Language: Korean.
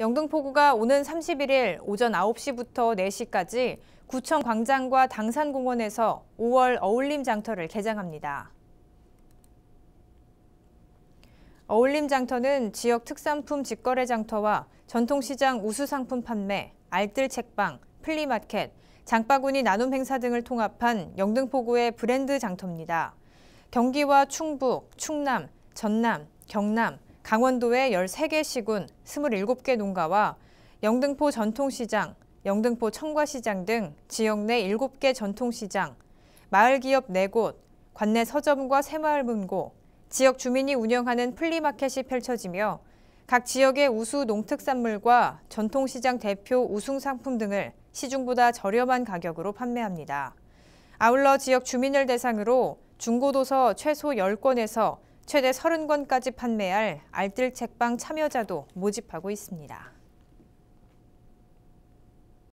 영등포구가 오는 31일 오전 9시부터 4시까지 구청 광장과 당산공원에서 5월 어울림 장터를 개장합니다. 어울림 장터는 지역 특산품 직거래 장터와 전통시장 우수상품 판매, 알뜰 책방, 플리마켓, 장바구니 나눔 행사 등을 통합한 영등포구의 브랜드 장터입니다. 경기와 충북, 충남, 전남, 경남, 강원도의 13개 시군 27개 농가와 영등포 전통시장, 영등포 청과시장 등 지역 내 7개 전통시장, 마을기업 4곳, 관내 서점과 새마을문고, 지역 주민이 운영하는 플리마켓이 펼쳐지며 각 지역의 우수 농특산물과 전통시장 대표 우승상품 등을 시중보다 저렴한 가격으로 판매합니다. 아울러 지역 주민을 대상으로 중고도서 최소 10권에서 최대 30권까지 판매할 알뜰 책방 참여자도 모집하고 있습니다.